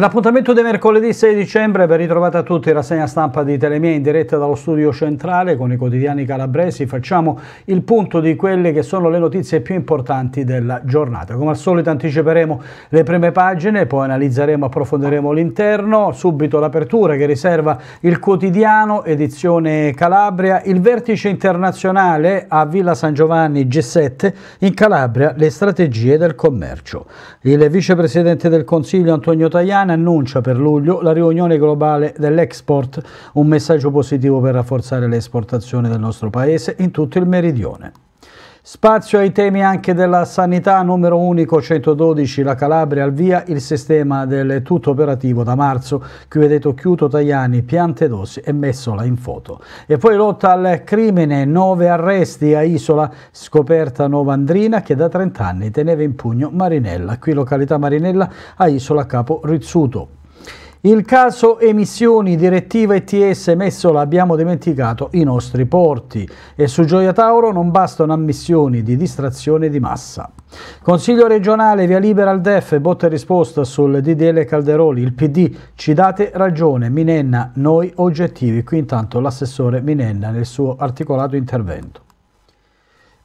L'appuntamento di mercoledì 6 dicembre ben ritrovata a tutti rassegna stampa di Telemia in diretta dallo studio centrale con i quotidiani calabresi. Facciamo il punto di quelle che sono le notizie più importanti della giornata. Come al solito anticiperemo le prime pagine, poi analizzeremo, e approfondiremo l'interno, subito l'apertura che riserva il quotidiano edizione Calabria, il vertice internazionale a Villa San Giovanni G7 in Calabria le strategie del commercio. Il vicepresidente del Consiglio Antonio Tajani italiana annuncia per luglio la riunione globale dell'export, un messaggio positivo per rafforzare le esportazioni del nostro paese in tutto il meridione. Spazio ai temi anche della sanità, numero unico 112, la Calabria al via, il sistema del tutto operativo da marzo, qui vedete Chiuto, Tajani, Piante d'Ossi e Messola in foto. E poi lotta al crimine, nove arresti a Isola, scoperta Novandrina che da 30 anni teneva in pugno Marinella, qui località Marinella a Isola Capo Rizzuto. Il caso emissioni direttiva ETS messo l'abbiamo dimenticato i nostri porti e su Gioia Tauro non bastano ammissioni di distrazione di massa. Consiglio regionale via libera al DEF, botta e risposta sul DDL Calderoli, il PD ci date ragione, Minenna, noi oggettivi, qui intanto l'assessore Minenna nel suo articolato intervento.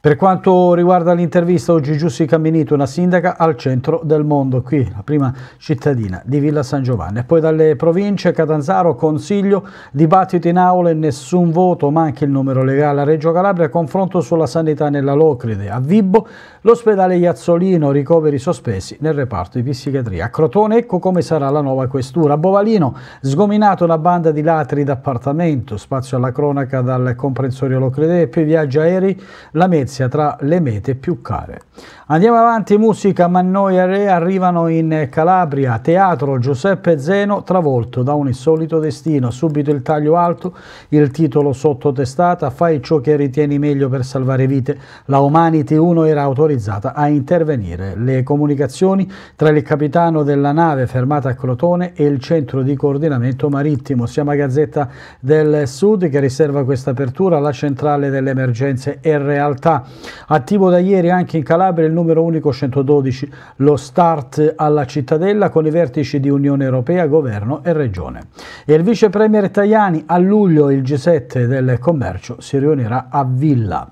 Per quanto riguarda l'intervista, oggi Giussi Camminito, una sindaca al centro del mondo, qui la prima cittadina di Villa San Giovanni. E poi dalle province Catanzaro, Consiglio, dibattito in aula e nessun voto, ma anche il numero legale a Reggio Calabria, confronto sulla sanità nella Locride. A Vibbo L'ospedale Iazzolino, ricoveri sospesi nel reparto di psichiatria. A Crotone ecco come sarà la nuova questura. A Bovalino, sgominato una banda di latri d'appartamento, spazio alla cronaca dal comprensorio Locrede e più viaggi aerei, la Mezia tra le mete più care. Andiamo avanti, musica, Mannoi e Re arrivano in Calabria, teatro Giuseppe Zeno travolto da un insolito destino, subito il taglio alto, il titolo sottotestata, fai ciò che ritieni meglio per salvare vite, la Humanity 1 era autorizzata a intervenire. Le comunicazioni tra il capitano della nave fermata a Crotone e il centro di coordinamento marittimo, siamo a Gazzetta del Sud che riserva questa apertura la centrale delle emergenze è realtà. Attivo da ieri anche in Calabria il numero unico 112, lo start alla cittadella con i vertici di Unione Europea, Governo e Regione. E il vice premier Tajani a luglio il G7 del commercio si riunirà a Villa.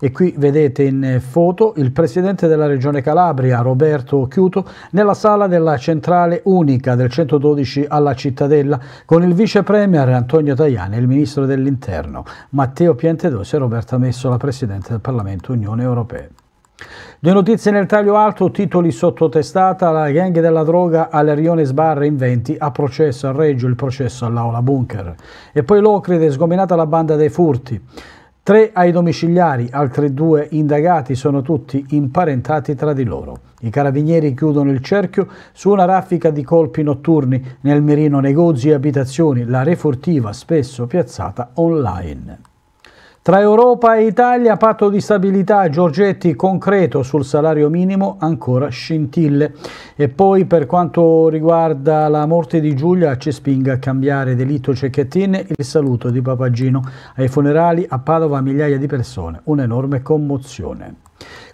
E qui vedete in foto il presidente della regione Calabria, Roberto Chiuto, nella sala della centrale unica del 112 alla Cittadella, con il vice premier Antonio Tajani e il ministro dell'interno, Matteo Piantedosi e Roberta Messo, la presidente del Parlamento Unione Europea. Due notizie nel taglio alto, titoli sottotestata, la gang della droga Alerione Sbarra in 20, a processo a Reggio, il processo all'Aula Bunker. E poi Locride, sgominata la banda dei furti. Tre ai domiciliari, altri due indagati sono tutti imparentati tra di loro. I carabinieri chiudono il cerchio su una raffica di colpi notturni nel mirino negozi e abitazioni, la refurtiva spesso piazzata online. Tra Europa e Italia, patto di stabilità, Giorgetti concreto sul salario minimo, ancora scintille. E poi per quanto riguarda la morte di Giulia, Cespinga a cambiare delitto Cecchettine, il saluto di Papagino ai funerali a Padova migliaia di persone, un'enorme commozione.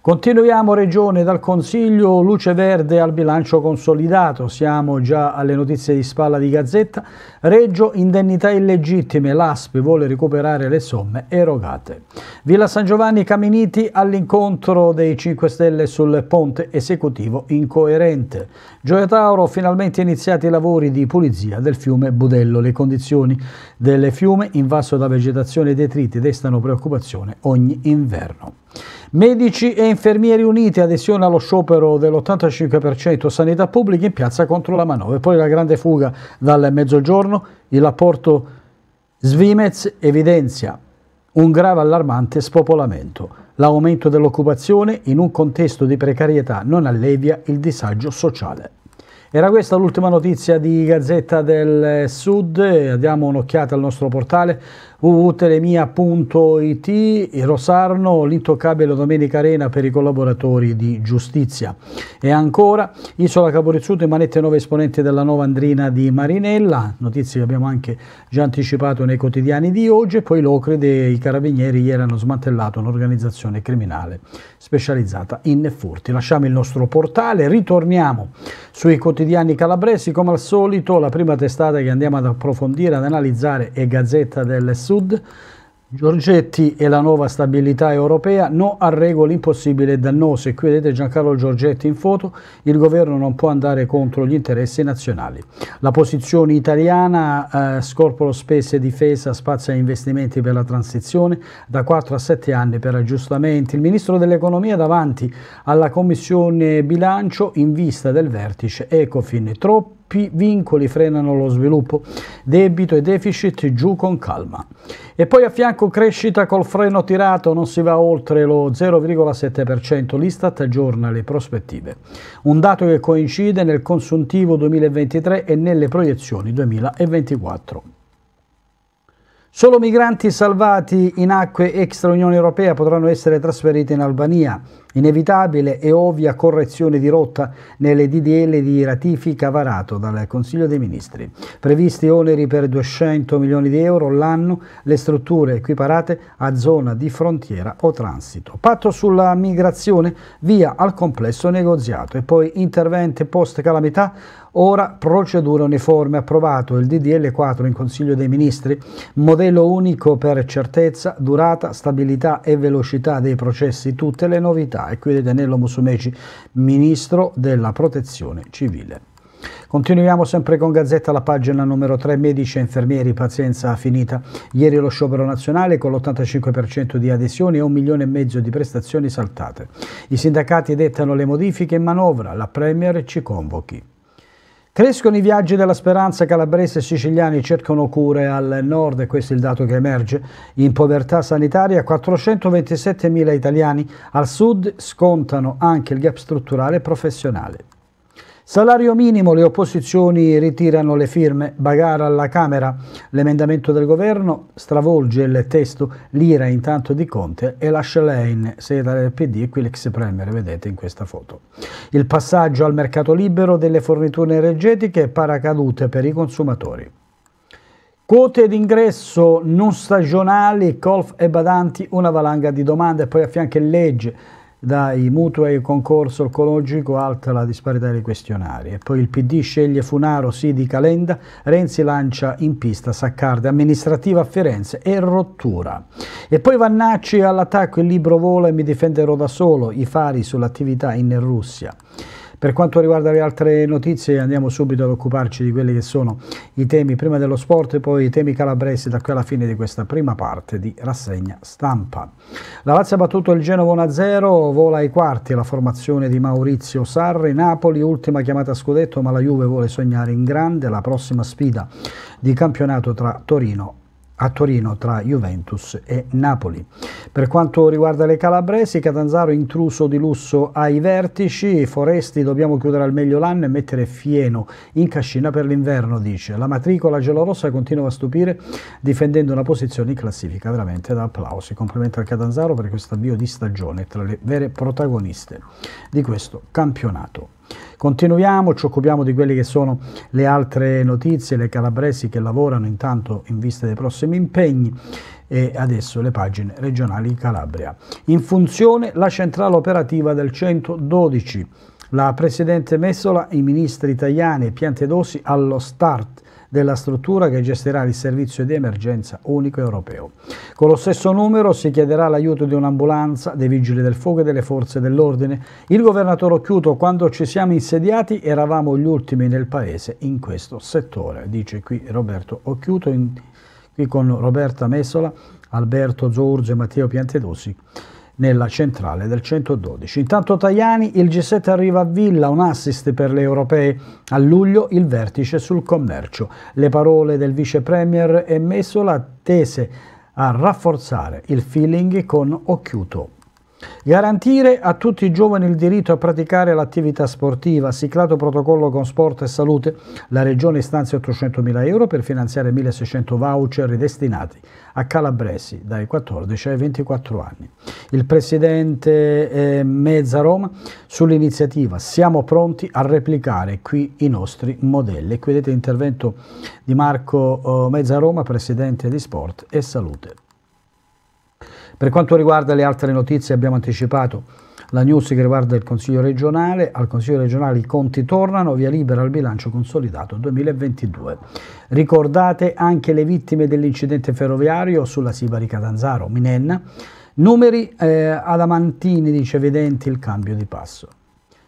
Continuiamo Regione dal Consiglio, luce verde al bilancio consolidato, siamo già alle notizie di spalla di Gazzetta, Reggio indennità illegittime, l'ASP vuole recuperare le somme erogate. Villa San Giovanni Caminiti all'incontro dei 5 Stelle sul ponte esecutivo incoerente. Gioia Tauro finalmente iniziati i lavori di pulizia del fiume Budello, le condizioni del fiume invaso da vegetazione e detriti destano preoccupazione ogni inverno. Medici e infermieri uniti, adesione allo sciopero dell'85% sanità pubblica in piazza contro la manovra. E poi la grande fuga dal mezzogiorno, il rapporto Svimez evidenzia un grave allarmante spopolamento. L'aumento dell'occupazione in un contesto di precarietà non allevia il disagio sociale. Era questa l'ultima notizia di Gazzetta del Sud, diamo un'occhiata al nostro portale www.telemia.it Rosarno, l'intoccabile Domenica Arena per i collaboratori di giustizia. E ancora, Isola Caporizzuto e manette 9 esponenti della nuova Andrina di Marinella, notizie che abbiamo anche già anticipato nei quotidiani di oggi, e poi Locrede e i carabinieri ieri hanno smantellato un'organizzazione criminale specializzata in furti. Lasciamo il nostro portale, ritorniamo sui quotidiani calabresi, come al solito la prima testata che andiamo ad approfondire, ad analizzare è Gazzetta del Sud, Giorgetti e la nuova stabilità europea, no a regole impossibili e dannose. Qui vedete Giancarlo Giorgetti in foto, il governo non può andare contro gli interessi nazionali. La posizione italiana, eh, scorporo spese e difesa, spazio a investimenti per la transizione, da 4 a 7 anni per aggiustamenti. Il Ministro dell'Economia davanti alla Commissione Bilancio in vista del vertice Ecofin. Troppo P vincoli frenano lo sviluppo, debito e deficit giù con calma. E poi a fianco crescita col freno tirato, non si va oltre lo 0,7%, l'Istat aggiorna le prospettive. Un dato che coincide nel consuntivo 2023 e nelle proiezioni 2024. Solo migranti salvati in acque extra Unione Europea potranno essere trasferiti in Albania. Inevitabile e ovvia correzione di rotta nelle DDL di ratifica varato dal Consiglio dei Ministri. Previsti oneri per 200 milioni di euro l'anno, le strutture equiparate a zona di frontiera o transito. Patto sulla migrazione, via al complesso negoziato e poi intervento post calamità Ora procedura uniforme, approvato il DDL 4 in Consiglio dei Ministri, modello unico per certezza, durata, stabilità e velocità dei processi, tutte le novità e qui vedete Nello Musumeci, ministro della protezione civile. Continuiamo sempre con Gazzetta, la pagina numero 3, medici e infermieri, pazienza finita. Ieri lo sciopero nazionale con l'85% di adesioni e un milione e mezzo di prestazioni saltate. I sindacati dettano le modifiche in manovra, la Premier ci convochi. Crescono i viaggi della speranza, calabresi e siciliani cercano cure al nord, e questo è il dato che emerge, in povertà sanitaria 427.000 italiani, al sud scontano anche il gap strutturale e professionale. Salario minimo, le opposizioni ritirano le firme, Bagara alla Camera, l'emendamento del governo stravolge il testo, l'ira intanto di Conte e lascia lei in sede del PD e qui l'ex premier, vedete in questa foto. Il passaggio al mercato libero delle forniture energetiche e paracadute per i consumatori. Quote d'ingresso non stagionali, golf e badanti, una valanga di domande poi a fianco legge dai mutui al concorso ecologico alta la disparità dei questionari. E poi il PD sceglie Funaro, sì di Calenda, Renzi lancia in pista Saccarda, amministrativa a Firenze e rottura. E poi Vannacci all'attacco, il libro vola e mi difenderò da solo, i fari sull'attività in Russia. Per quanto riguarda le altre notizie andiamo subito ad occuparci di quelli che sono i temi prima dello sport e poi i temi calabresi da qui alla fine di questa prima parte di rassegna stampa. La Lazio ha battuto il Genova 1-0, vola ai quarti la formazione di Maurizio Sarri, Napoli ultima chiamata a scudetto ma la Juve vuole sognare in grande la prossima sfida di campionato tra Torino a Torino tra Juventus e Napoli. Per quanto riguarda le calabresi, Catanzaro intruso di lusso ai vertici, Foresti dobbiamo chiudere al meglio l'anno e mettere fieno in cascina per l'inverno, dice. La matricola gelorossa continua a stupire difendendo una posizione in classifica, veramente da applausi. Complimenti al Catanzaro per questo avvio di stagione tra le vere protagoniste di questo campionato. Continuiamo, ci occupiamo di quelle che sono le altre notizie, le calabresi che lavorano intanto in vista dei prossimi impegni e adesso le pagine regionali Calabria. In funzione la centrale operativa del 112, la Presidente Messola, i ministri italiani e Piantedosi allo start della struttura che gestirà il servizio di emergenza unico europeo. Con lo stesso numero si chiederà l'aiuto di un'ambulanza, dei vigili del fuoco e delle forze dell'ordine. Il governatore Occhiuto, quando ci siamo insediati, eravamo gli ultimi nel paese in questo settore, dice qui Roberto Occhiuto, in, qui con Roberta Messola, Alberto Zorge e Matteo Piantedosi nella centrale del 112. Intanto Tajani, il G7 arriva a Villa, un assist per le europee. A luglio il vertice sul commercio. Le parole del vice premier e Messola tese a rafforzare il feeling con Occhiuto. Garantire a tutti i giovani il diritto a praticare l'attività sportiva, siglato protocollo con Sport e Salute, la Regione stanzia 800.000 euro per finanziare 1.600 voucher destinati a calabresi dai 14 ai 24 anni. Il Presidente eh, Mezza Roma sull'iniziativa Siamo pronti a replicare qui i nostri modelli. E Qui vedete l'intervento di Marco eh, Mezza Roma, Presidente di Sport e Salute. Per quanto riguarda le altre notizie abbiamo anticipato la news che riguarda il Consiglio regionale, al Consiglio regionale i conti tornano, via libera al bilancio consolidato 2022. Ricordate anche le vittime dell'incidente ferroviario sulla Sibari Catanzaro, Minenna, numeri eh, adamantini dice evidenti il cambio di passo.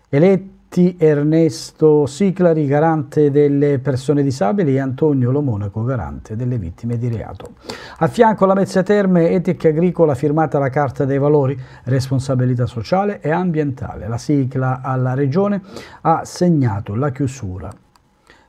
Eletti T. Ernesto Siclari, garante delle persone disabili, e Antonio Lomonaco, garante delle vittime di reato. A fianco alla Mezza Terme, Etica Agricola, firmata la Carta dei Valori, responsabilità sociale e ambientale. La sigla alla Regione ha segnato la chiusura.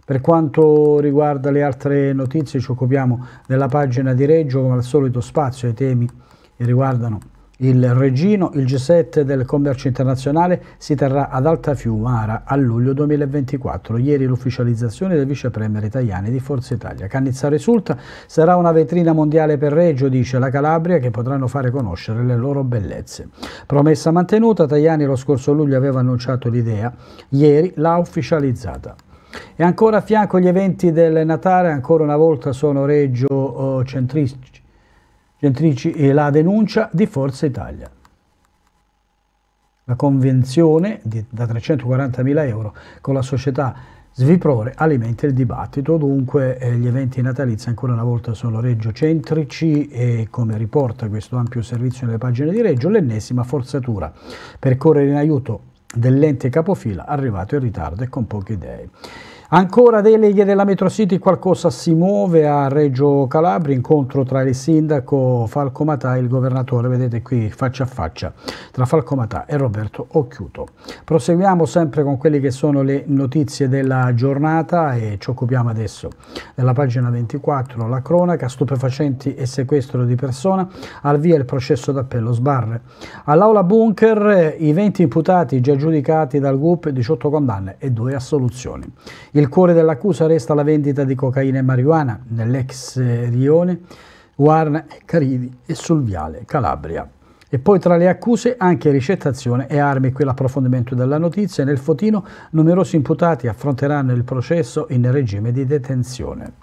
Per quanto riguarda le altre notizie ci occupiamo della pagina di Reggio, come al solito spazio ai temi che riguardano il Regino, il G7 del commercio internazionale, si terrà ad Alta Fiumara a luglio 2024. Ieri l'ufficializzazione del vice premier italiano di Forza Italia. Cannizza risulta, sarà una vetrina mondiale per Reggio, dice la Calabria, che potranno fare conoscere le loro bellezze. Promessa mantenuta, Tajani lo scorso luglio aveva annunciato l'idea, ieri l'ha ufficializzata. E ancora a fianco gli eventi del Natale, ancora una volta sono Reggio eh, centristi Genitrici e la denuncia di Forza Italia. La convenzione di, da 340.000 euro con la società Sviprore alimenta il dibattito, dunque eh, gli eventi natalizi ancora una volta sono reggiocentrici e come riporta questo ampio servizio nelle pagine di Reggio, l'ennesima forzatura per correre in aiuto dell'ente capofila arrivato in ritardo e con poche idee. Ancora deleghe della Metro City, qualcosa si muove a Reggio Calabria, incontro tra il sindaco Falcomatà e il governatore, vedete qui faccia a faccia, tra Falcomatà e Roberto Occhiuto. Proseguiamo sempre con quelle che sono le notizie della giornata e ci occupiamo adesso della pagina 24, la cronaca, stupefacenti e sequestro di persona, al via il processo d'appello sbarre. All'aula bunker i 20 imputati già giudicati dal GUP, 18 condanne e 2 assoluzioni. Il il cuore dell'accusa resta la vendita di cocaina e marijuana nell'ex rione Guarna e Caridi e sul Viale Calabria. E poi tra le accuse anche ricettazione e armi. Qui l'approfondimento della notizia. Nel fotino numerosi imputati affronteranno il processo in regime di detenzione.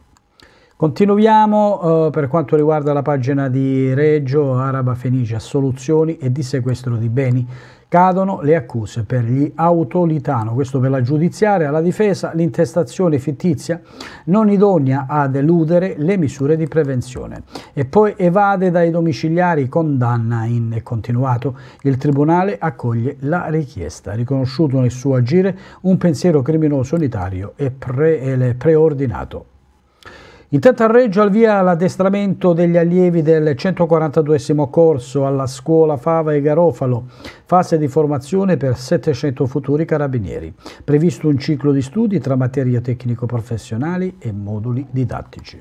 Continuiamo eh, per quanto riguarda la pagina di Reggio, Araba Fenicia, soluzioni e di sequestro di beni. Cadono le accuse per gli autolitano, questo per la giudiziaria, la difesa, l'intestazione fittizia, non idonea a deludere le misure di prevenzione. E poi evade dai domiciliari, condanna in continuato. Il Tribunale accoglie la richiesta, riconosciuto nel suo agire un pensiero criminoso unitario e, pre e preordinato. Intanto a Reggio al via l'addestramento degli allievi del 142 corso alla scuola Fava e Garofalo, fase di formazione per 700 futuri carabinieri, previsto un ciclo di studi tra materie tecnico-professionali e moduli didattici.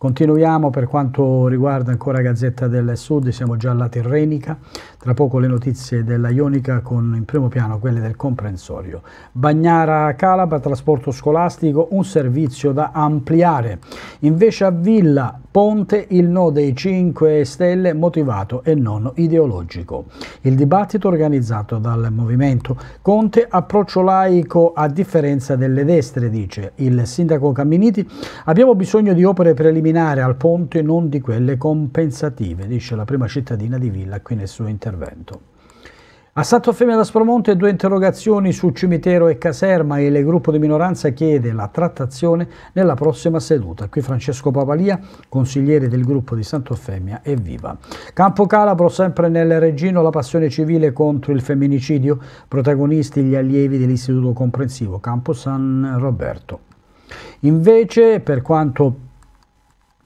Continuiamo per quanto riguarda ancora Gazzetta del Sud, siamo già alla Tirrenica, tra poco le notizie della Ionica con in primo piano quelle del comprensorio. Bagnara Calabra, trasporto scolastico, un servizio da ampliare. Invece a Villa Ponte il no dei 5 Stelle motivato e non ideologico. Il dibattito organizzato dal movimento Conte approccio laico a differenza delle destre, dice il sindaco Camminiti. Abbiamo bisogno di opere preliminari eliminare al ponte non di quelle compensative, dice la prima cittadina di Villa qui nel suo intervento. A Santo Femme da Spromonte due interrogazioni su cimitero e caserma e il gruppo di minoranza chiede la trattazione nella prossima seduta. Qui Francesco Papalia, consigliere del gruppo di Sant'Eufemia, e viva. Campo Calabro, sempre nel Regino, la passione civile contro il femminicidio, protagonisti gli allievi dell'Istituto Comprensivo Campo San Roberto. Invece, per quanto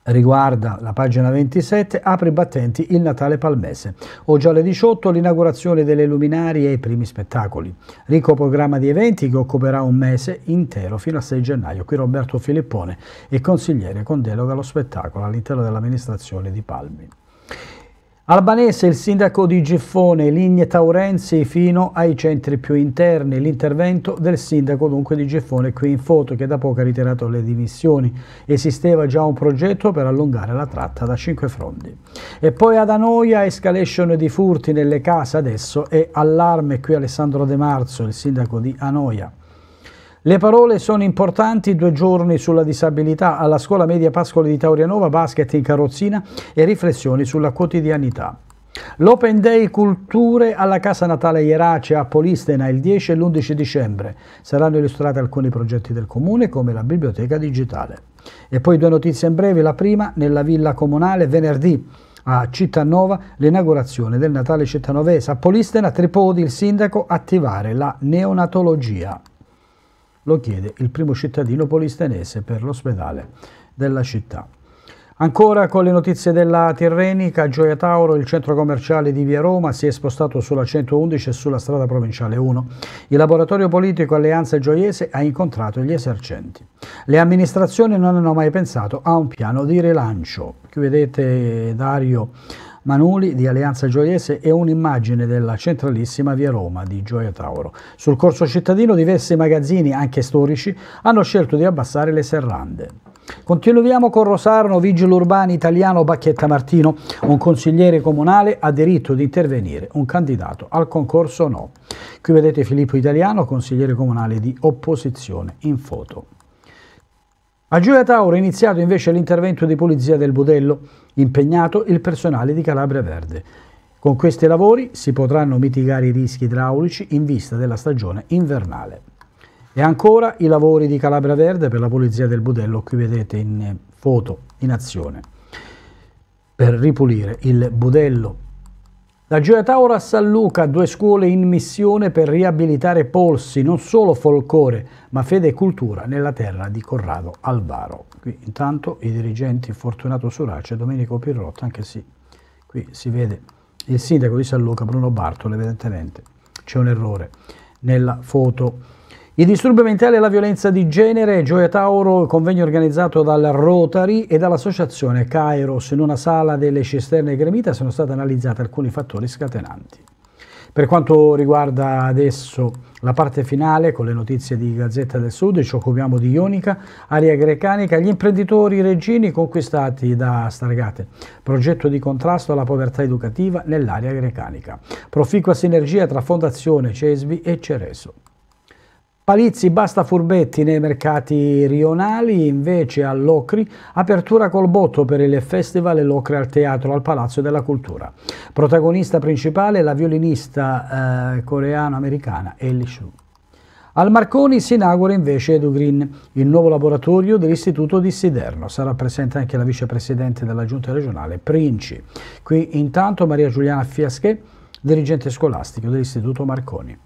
riguarda la pagina 27, apre i battenti il Natale Palmese. Oggi alle 18 l'inaugurazione delle luminarie e i primi spettacoli. Ricco programma di eventi che occuperà un mese intero fino al 6 gennaio. Qui Roberto Filippone è consigliere con delega allo spettacolo all'interno dell'amministrazione di Palmi. Albanese il sindaco di Giffone, linee taurensi fino ai centri più interni, l'intervento del sindaco dunque di Giffone qui in foto che da poco ha ritirato le dimissioni. Esisteva già un progetto per allungare la tratta da Cinque Frondi. E poi ad Anoia escalation di furti nelle case adesso e allarme qui Alessandro De Marzo, il sindaco di Anoia. Le parole sono importanti, due giorni sulla disabilità alla scuola media Pascoli di Taurianova, basket in carrozzina e riflessioni sulla quotidianità. L'Open Day Culture alla Casa Natale Ieracea a Polistena il 10 e l'11 dicembre. Saranno illustrati alcuni progetti del Comune come la Biblioteca Digitale. E poi due notizie in breve, la prima nella Villa Comunale venerdì a Cittanova l'inaugurazione del Natale cittanovese, a Polistena Tripodi il sindaco attivare la neonatologia lo chiede il primo cittadino polistenese per l'ospedale della città. Ancora con le notizie della Tirrenica, a Gioia Tauro, il centro commerciale di Via Roma si è spostato sulla 111 e sulla strada provinciale 1. Il laboratorio politico Alleanza Gioiese ha incontrato gli esercenti. Le amministrazioni non hanno mai pensato a un piano di rilancio. Qui vedete Dario Manuli di Alleanza Gioiese e un'immagine della centralissima via Roma di Gioia Tauro. Sul corso cittadino diversi magazzini, anche storici, hanno scelto di abbassare le serrande. Continuiamo con Rosarno, vigile urbano italiano Bacchetta Martino, un consigliere comunale ha diritto di intervenire, un candidato al concorso no. Qui vedete Filippo Italiano, consigliere comunale di opposizione, in foto. A Gioia Tauro è iniziato invece l'intervento di pulizia del budello, impegnato il personale di Calabria Verde. Con questi lavori si potranno mitigare i rischi idraulici in vista della stagione invernale. E ancora i lavori di Calabria Verde per la pulizia del budello, qui vedete in foto, in azione. Per ripulire il budello la Gioia Tauro a San Luca, due scuole in missione per riabilitare polsi, non solo folcore, ma fede e cultura nella terra di Corrado Alvaro. Qui intanto i dirigenti Fortunato Sorace e Domenico Pirrotta, anche se qui si vede il sindaco di San Luca, Bruno Bartolo, evidentemente c'è un errore nella foto i disturbi mentali e la violenza di genere, Gioia Tauro, convegno organizzato dal Rotary e dall'associazione Kairos in una sala delle cisterne gremita sono stati analizzati alcuni fattori scatenanti. Per quanto riguarda adesso la parte finale con le notizie di Gazzetta del Sud, ci occupiamo di Ionica, aria grecanica, gli imprenditori regini conquistati da Stargate, progetto di contrasto alla povertà educativa nell'area grecanica, proficua sinergia tra Fondazione Cesvi e Cereso. Palizzi basta furbetti nei mercati rionali, invece a Locri, apertura col botto per il Festival Locri al Teatro al Palazzo della Cultura. Protagonista principale la violinista eh, coreano-americana Ellie Shu. Al Marconi si inaugura invece Edu Green, il nuovo laboratorio dell'Istituto di Siderno. Sarà presente anche la vicepresidente della Giunta regionale Princi. Qui intanto Maria Giuliana Fiaschè, dirigente scolastico dell'Istituto Marconi.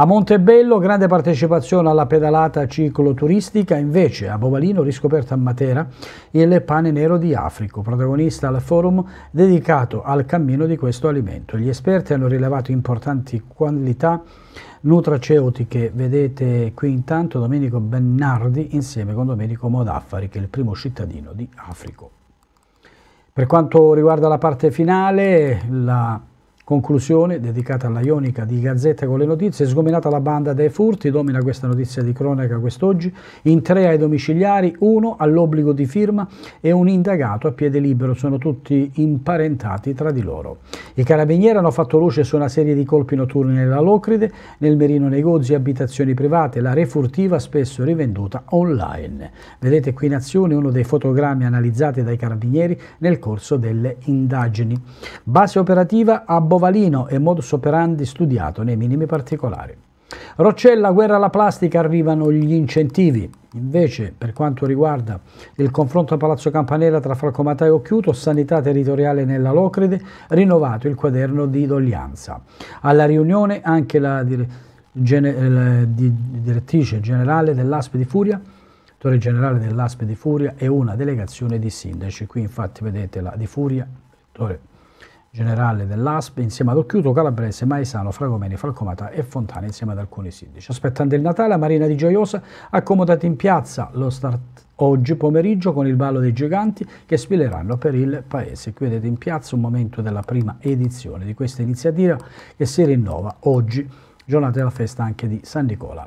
A Montebello grande partecipazione alla pedalata cicloturistica, invece a Bovalino riscoperta a Matera il pane nero di Africo, protagonista al forum dedicato al cammino di questo alimento. Gli esperti hanno rilevato importanti qualità nutraceutiche, vedete qui intanto Domenico Bennardi insieme con Domenico Modaffari che è il primo cittadino di Africo. Per quanto riguarda la parte finale, la Conclusione, dedicata alla Ionica di Gazzetta con le notizie, sgominata la banda dei furti, domina questa notizia di cronaca quest'oggi, in tre ai domiciliari, uno all'obbligo di firma e un indagato a piede libero, sono tutti imparentati tra di loro. I carabinieri hanno fatto luce su una serie di colpi notturni nella Locride, nel Merino negozi abitazioni private, la refurtiva spesso rivenduta online. Vedete qui in azione uno dei fotogrammi analizzati dai carabinieri nel corso delle indagini. Base operativa a Bo Novalino e modus operandi studiato nei minimi particolari. Roccella, guerra alla plastica, arrivano gli incentivi. Invece, per quanto riguarda il confronto a Palazzo Campanella tra Falcomatà e Occhiuto, sanità territoriale nella Locride, rinnovato il quaderno di doglianza. Alla riunione anche la, dire, gene, eh, la di, direttrice generale dell'ASP di Furia, direttore generale dell'ASP di Furia e una delegazione di sindaci. Qui infatti vedete la di Furia, direttore generale dell'ASP, insieme ad Occhiuto, Calabrese, Maesano, Fragomeni, Falcomata e Fontana, insieme ad alcuni sindaci. Aspettando il Natale, Marina di Gioiosa accomodata in piazza lo start oggi pomeriggio con il ballo dei giganti che sfileranno per il paese. Qui vedete in piazza un momento della prima edizione di questa iniziativa che si rinnova oggi giornata della festa anche di San Nicola.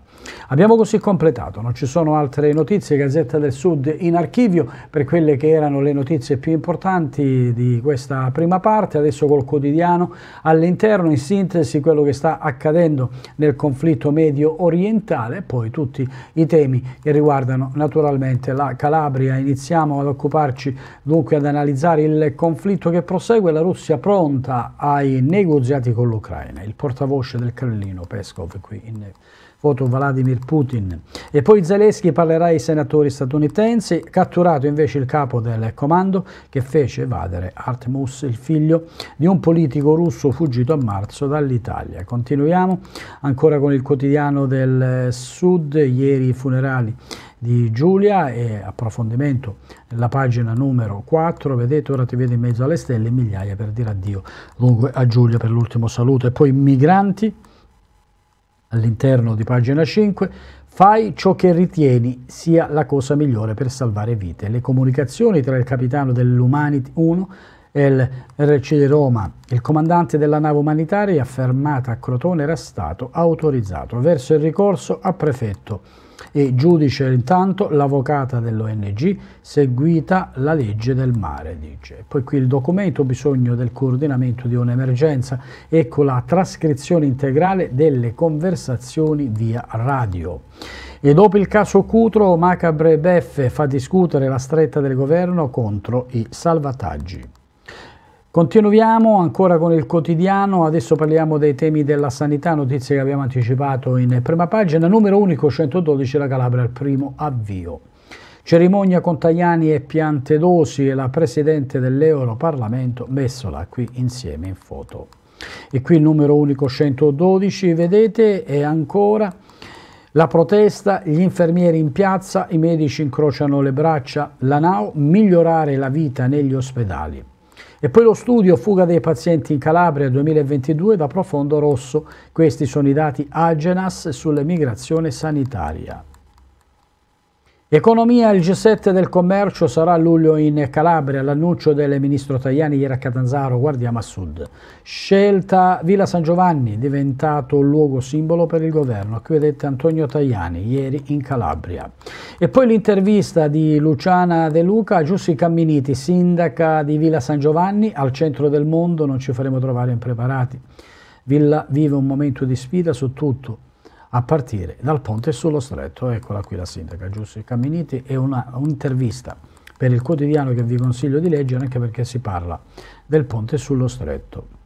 Abbiamo così completato, non ci sono altre notizie, Gazzetta del Sud in archivio per quelle che erano le notizie più importanti di questa prima parte, adesso col quotidiano all'interno, in sintesi quello che sta accadendo nel conflitto medio orientale, e poi tutti i temi che riguardano naturalmente la Calabria, iniziamo ad occuparci dunque ad analizzare il conflitto che prosegue, la Russia pronta ai negoziati con l'Ucraina, il portavoce del Crellino Peskov qui in foto Vladimir Putin. E poi Zelensky parlerà ai senatori statunitensi, catturato invece il capo del comando che fece evadere Artemus, il figlio di un politico russo fuggito a marzo dall'Italia. Continuiamo ancora con il quotidiano del Sud, ieri i funerali di Giulia e approfondimento la pagina numero 4 vedete ora ti vedo in mezzo alle stelle migliaia per dire addio a Giulia per l'ultimo saluto e poi migranti all'interno di pagina 5, fai ciò che ritieni sia la cosa migliore per salvare vite. Le comunicazioni tra il capitano dell'Humanity 1 e il RC di Roma, il comandante della nave umanitaria affermata a Crotone era stato autorizzato verso il ricorso a prefetto e giudice intanto l'avvocata dell'ONG, seguita la legge del mare, dice. Poi qui il documento, bisogno del coordinamento di un'emergenza, ecco la trascrizione integrale delle conversazioni via radio. E dopo il caso Cutro, macabre beffe fa discutere la stretta del governo contro i salvataggi. Continuiamo ancora con il quotidiano, adesso parliamo dei temi della sanità, notizie che abbiamo anticipato in prima pagina, numero unico 112 la Calabria, al primo avvio. Cerimonia con Tajani e Piantedosi e la Presidente dell'Europarlamento Messola qui insieme in foto. E qui il numero unico 112, vedete, è ancora la protesta, gli infermieri in piazza, i medici incrociano le braccia, la NAO, migliorare la vita negli ospedali. E poi lo studio Fuga dei pazienti in Calabria 2022 da Profondo Rosso. Questi sono i dati Agenas sull'emigrazione sanitaria. Economia, il G7 del commercio sarà a luglio in Calabria, l'annuncio del ministro Tajani ieri a Catanzaro, guardiamo a sud. Scelta Villa San Giovanni, diventato luogo simbolo per il governo, qui vedete Antonio Tajani ieri in Calabria. E poi l'intervista di Luciana De Luca a Giussi Camminiti, sindaca di Villa San Giovanni, al centro del mondo, non ci faremo trovare impreparati. Villa vive un momento di sfida su tutto, a partire dal ponte sullo stretto. Eccola qui la sindaca Giuseppe Camminiti e un'intervista per il quotidiano che vi consiglio di leggere anche perché si parla del ponte sullo stretto.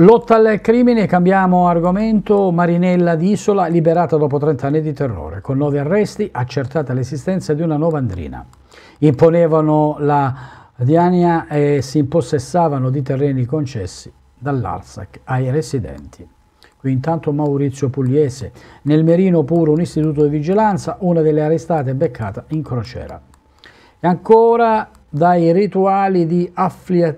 Lotta al crimine, cambiamo argomento, Marinella d'Isola liberata dopo 30 anni di terrore, con nove arresti accertata l'esistenza di una nuova andrina. Imponevano la diania e si impossessavano di terreni concessi dall'Arsac ai residenti qui intanto Maurizio Pugliese, nel Merino pure un istituto di vigilanza, una delle arrestate beccata in crociera. E ancora dai rituali di,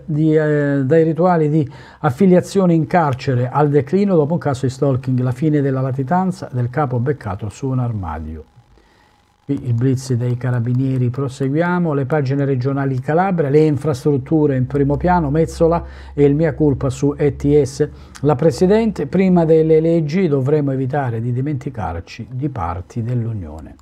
di, eh, dai rituali di, affiliazione in carcere al declino dopo un caso di stalking, la fine della latitanza del capo beccato su un armadio il blitz dei carabinieri. Proseguiamo le pagine regionali di Calabria, le infrastrutture in primo piano, Mezzola e il mia colpa su ETS. La Presidente, prima delle leggi dovremo evitare di dimenticarci di parti dell'Unione.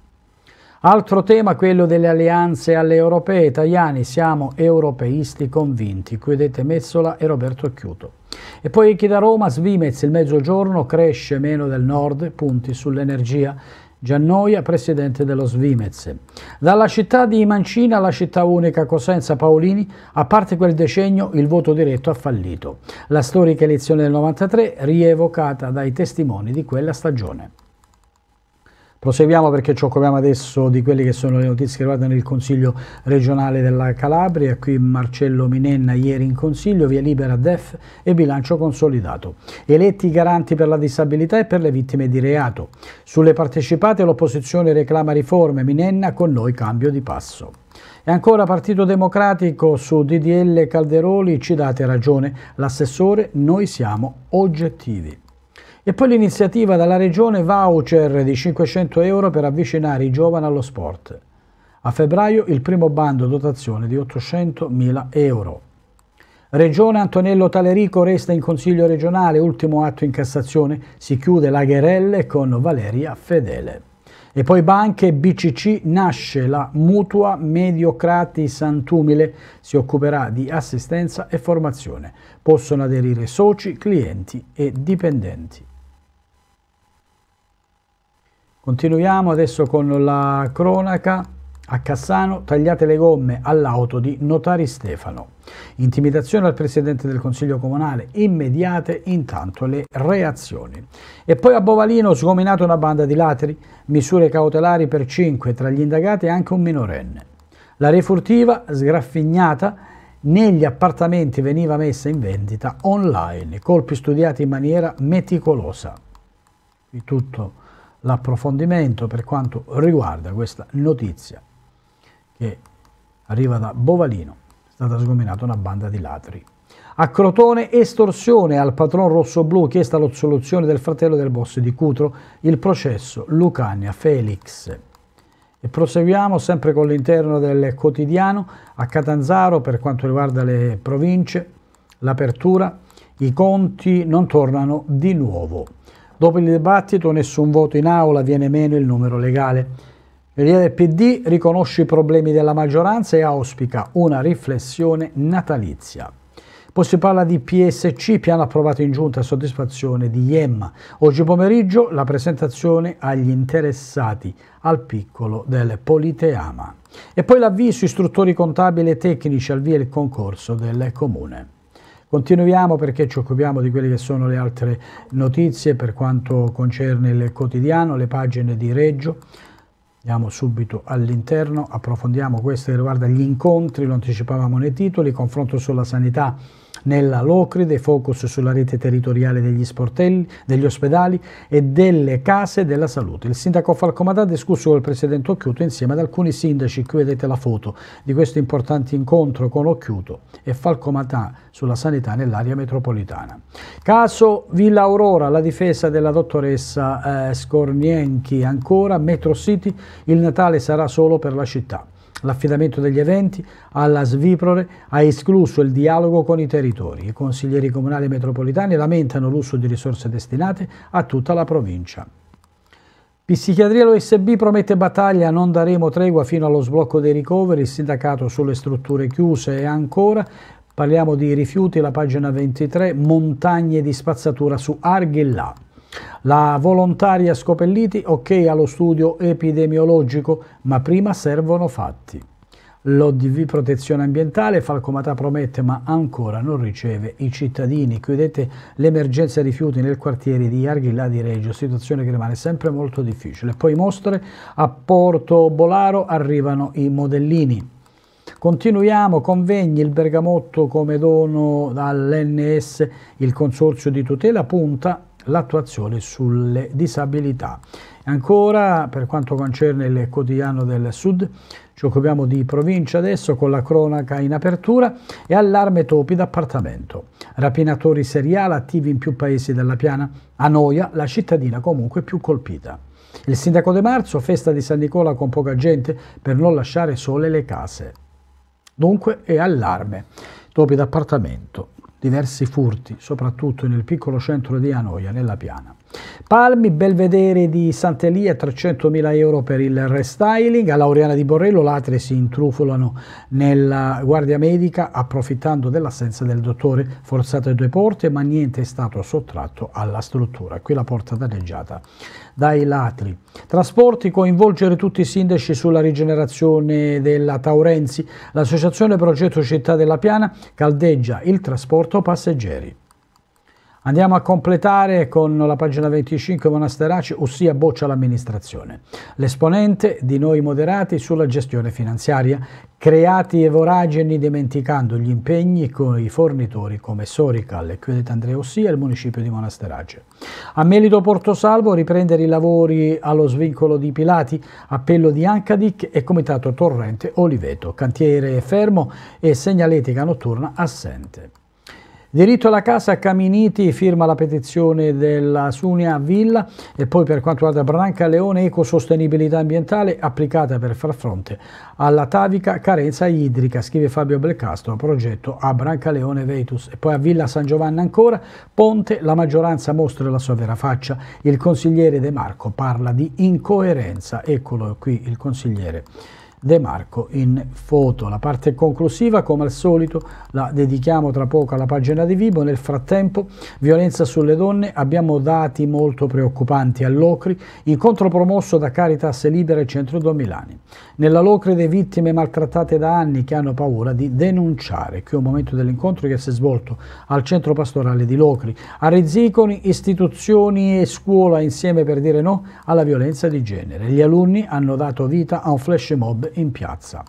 Altro tema, quello delle alleanze alle europee. italiani siamo europeisti convinti. Chiudete Mezzola e Roberto Chiuto. E poi chi da Roma, Svimez, il mezzogiorno cresce meno del nord, punti sull'energia. Giannoia, presidente dello Svimez. Dalla città di Mancina alla città unica Cosenza Paolini, a parte quel decennio, il voto diretto ha fallito. La storica elezione del 93 rievocata dai testimoni di quella stagione. Proseguiamo perché ci occupiamo adesso di quelle che sono le notizie che riguardano il Consiglio regionale della Calabria, qui Marcello Minenna ieri in Consiglio, via libera DEF e bilancio consolidato. Eletti i garanti per la disabilità e per le vittime di reato. Sulle partecipate l'opposizione reclama riforme, Minenna con noi cambio di passo. E ancora Partito Democratico su DDL Calderoli, ci date ragione, l'assessore, noi siamo oggettivi. E poi l'iniziativa dalla regione voucher di 500 euro per avvicinare i giovani allo sport. A febbraio il primo bando dotazione di 800.000 euro. Regione Antonello Talerico resta in Consiglio regionale, ultimo atto in Cassazione, si chiude la Gherelle con Valeria Fedele. E poi banche BCC nasce la Mutua Mediocrati Santumile, si occuperà di assistenza e formazione. Possono aderire soci, clienti e dipendenti. Continuiamo adesso con la cronaca. A Cassano tagliate le gomme all'auto di Notari Stefano. Intimidazione al presidente del Consiglio Comunale, immediate intanto le reazioni. E poi a Bovalino sgominata una banda di latri, misure cautelari per 5, tra gli indagati anche un minorenne. La refurtiva, sgraffignata, negli appartamenti veniva messa in vendita online, colpi studiati in maniera meticolosa. Di tutto l'approfondimento per quanto riguarda questa notizia che arriva da Bovalino, è stata sgominata una banda di ladri. A Crotone estorsione al patron rossoblù chiesta l'assoluzione del fratello del boss di Cutro, il processo Lucania Felix. E proseguiamo sempre con l'interno del quotidiano a Catanzaro per quanto riguarda le province, l'apertura, i conti non tornano di nuovo. Dopo il dibattito nessun voto in aula, viene meno il numero legale. L'idea del PD riconosce i problemi della maggioranza e auspica una riflessione natalizia. Poi si parla di PSC, piano approvato in giunta a soddisfazione di Iemma. Oggi pomeriggio la presentazione agli interessati al piccolo del Politeama. E poi l'avviso istruttori contabili e tecnici al via il concorso del comune. Continuiamo perché ci occupiamo di quelle che sono le altre notizie per quanto concerne il quotidiano, le pagine di Reggio. Andiamo subito all'interno, approfondiamo questo che riguarda gli incontri, lo anticipavamo nei titoli, confronto sulla sanità nella Locride, focus sulla rete territoriale degli sportelli, degli ospedali e delle case della salute. Il sindaco Falcomatà ha discusso col presidente Occhiuto insieme ad alcuni sindaci, qui vedete la foto di questo importante incontro con Occhiuto e Falcomatà sulla sanità nell'area metropolitana. Caso Villa Aurora, la difesa della dottoressa eh, Scornienchi ancora, Metro City, il Natale sarà solo per la città. L'affidamento degli eventi alla Sviprore ha escluso il dialogo con i territori. I consiglieri comunali metropolitani lamentano l'uso di risorse destinate a tutta la provincia. Psichiatria USB promette battaglia, non daremo tregua fino allo sblocco dei ricoveri, il sindacato sulle strutture chiuse e ancora parliamo di rifiuti, la pagina 23, montagne di spazzatura su Arghillà. La volontaria Scopelliti, ok allo studio epidemiologico, ma prima servono fatti. L'ODV Protezione Ambientale, Falcomatà promette ma ancora non riceve i cittadini. Chiudete l'emergenza rifiuti nel quartiere di Arghilà di Reggio, situazione che rimane sempre molto difficile. Poi mostre, a Porto Bolaro arrivano i modellini. Continuiamo, convegni il bergamotto come dono dall'NS, il consorzio di tutela punta l'attuazione sulle disabilità. Ancora, per quanto concerne il quotidiano del Sud, ci occupiamo di provincia adesso con la cronaca in apertura e allarme topi d'appartamento. Rapinatori seriali attivi in più paesi della piana, a Noia la cittadina comunque più colpita. Il sindaco De Marzo, festa di San Nicola con poca gente per non lasciare sole le case. Dunque è allarme, topi d'appartamento diversi furti, soprattutto nel piccolo centro di Anoia, nella piana. Palmi, Belvedere di Sant'Elia, 300.000 euro per il restyling, a Laureana di Borrello l'Atre si intrufolano nella guardia medica approfittando dell'assenza del dottore, forzate due porte ma niente è stato sottratto alla struttura, qui la porta danneggiata dai latri. Trasporti coinvolgere tutti i sindaci sulla rigenerazione della Taurenzi. L'associazione Progetto Città della Piana caldeggia il trasporto passeggeri. Andiamo a completare con la pagina 25 Monasteraci, ossia boccia l'amministrazione. L'esponente di noi moderati sulla gestione finanziaria, creati e voragini dimenticando gli impegni con i fornitori come Sorical e Credit Andreossia e il municipio di Monasterace. A Melito Portosalvo riprendere i lavori allo svincolo di Pilati, appello di Ancadic e comitato Torrente Oliveto, cantiere fermo e segnaletica notturna assente. Diritto alla casa, Caminiti firma la petizione della Sunia Villa e poi per quanto riguarda Branca Leone, ecosostenibilità ambientale applicata per far fronte alla tavica carenza idrica, scrive Fabio Belcastro, progetto a Branca Leone Vetus e poi a Villa San Giovanni ancora, Ponte, la maggioranza mostra la sua vera faccia, il consigliere De Marco parla di incoerenza, eccolo qui il consigliere De Marco in foto. La parte conclusiva, come al solito, la dedichiamo tra poco alla pagina di Vibo. Nel frattempo, violenza sulle donne, abbiamo dati molto preoccupanti a Locri, incontro promosso da Caritas Libera e Centro Due Milani. Nella Locri le vittime maltrattate da anni che hanno paura di denunciare. Qui è un momento dell'incontro che si è svolto al centro pastorale di Locri. A Rezziconi, istituzioni e scuola insieme per dire no alla violenza di genere. Gli alunni hanno dato vita a un flash mob in piazza.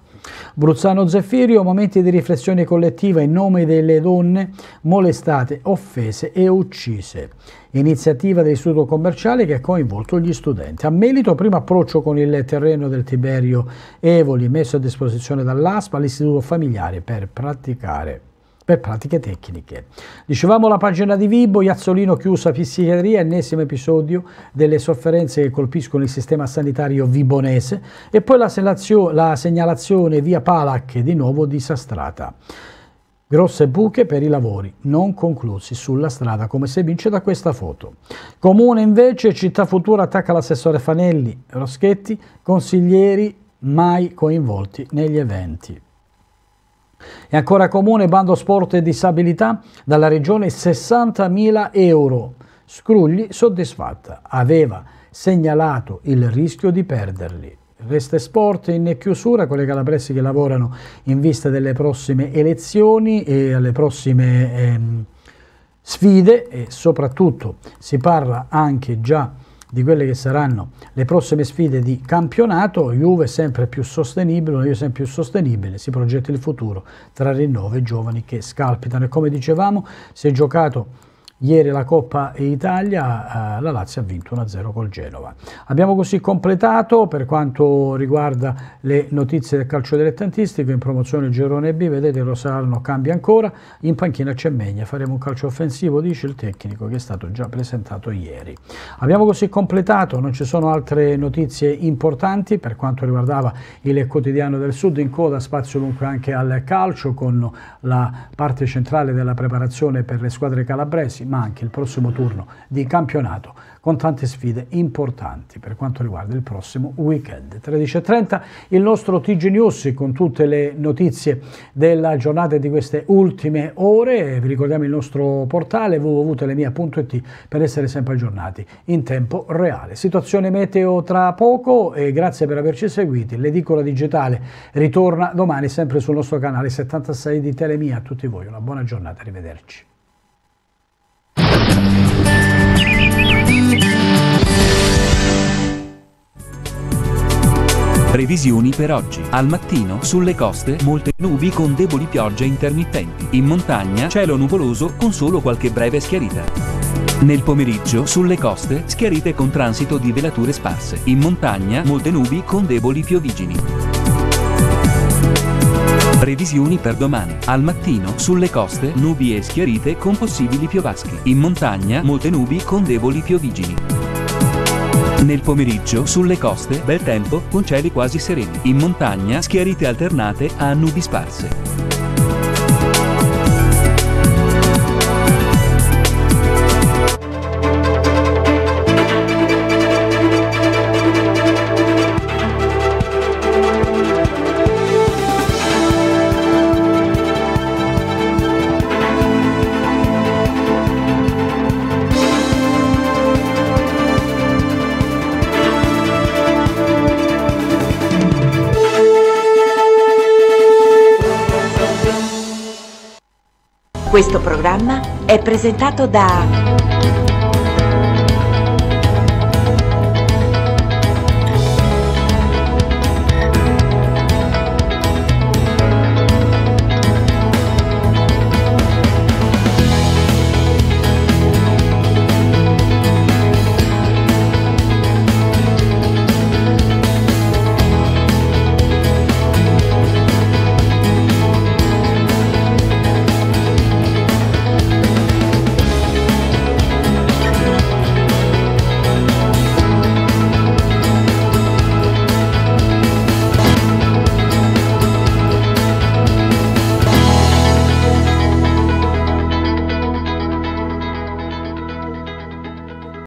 Bruzzano Zeffirio, momenti di riflessione collettiva in nome delle donne molestate, offese e uccise. Iniziativa dell'istituto commerciale che ha coinvolto gli studenti. A Melito, primo approccio con il terreno del Tiberio Evoli messo a disposizione dall'ASPA l'istituto familiare per praticare per pratiche tecniche. Dicevamo la pagina di Vibo, Iazzolino chiusa psichiatria, ennesimo episodio delle sofferenze che colpiscono il sistema sanitario vibonese e poi la, la segnalazione via Palac di nuovo disastrata. Grosse buche per i lavori non conclusi sulla strada, come si evince da questa foto. Comune invece, Città Futura attacca l'assessore Fanelli, Roschetti, consiglieri mai coinvolti negli eventi. È ancora comune bando sport e disabilità dalla regione 60.000 euro. Scrugli soddisfatta, aveva segnalato il rischio di perderli. Reste Sport in chiusura con le calabresi che lavorano in vista delle prossime elezioni e alle prossime ehm, sfide e soprattutto si parla anche già di quelle che saranno le prossime sfide di campionato, Juve sempre più sostenibile, una Juve sempre più sostenibile, si progetta il futuro tra rinnovi e giovani che scalpitano e come dicevamo si è giocato Ieri la Coppa Italia, eh, la Lazio ha vinto 1-0 col Genova. Abbiamo così completato per quanto riguarda le notizie del calcio dilettantistico, in promozione il girone B, vedete Rosarno cambia ancora, in panchina c'è Megna, faremo un calcio offensivo, dice il tecnico che è stato già presentato ieri. Abbiamo così completato, non ci sono altre notizie importanti per quanto riguardava il quotidiano del Sud, in coda spazio dunque anche al calcio con la parte centrale della preparazione per le squadre calabresi, ma anche il prossimo turno di campionato con tante sfide importanti per quanto riguarda il prossimo weekend. 13.30 il nostro TG News con tutte le notizie della giornata e di queste ultime ore. Vi ricordiamo il nostro portale www.telemia.it per essere sempre aggiornati in tempo reale. Situazione meteo tra poco e grazie per averci seguiti. L'edicola digitale ritorna domani sempre sul nostro canale 76 di Telemia. A tutti voi una buona giornata, arrivederci. Previsioni per oggi. Al mattino, sulle coste, molte nubi con deboli piogge intermittenti. In montagna, cielo nuvoloso con solo qualche breve schiarita. Nel pomeriggio, sulle coste, schiarite con transito di velature sparse. In montagna, molte nubi con deboli piovigini. Previsioni per domani. Al mattino, sulle coste, nubi e schiarite con possibili piovaschi. In montagna, molte nubi con deboli piovigini. Nel pomeriggio, sulle coste, bel tempo, con cieli quasi sereni. In montagna, schiarite alternate a nubi sparse. Questo programma è presentato da...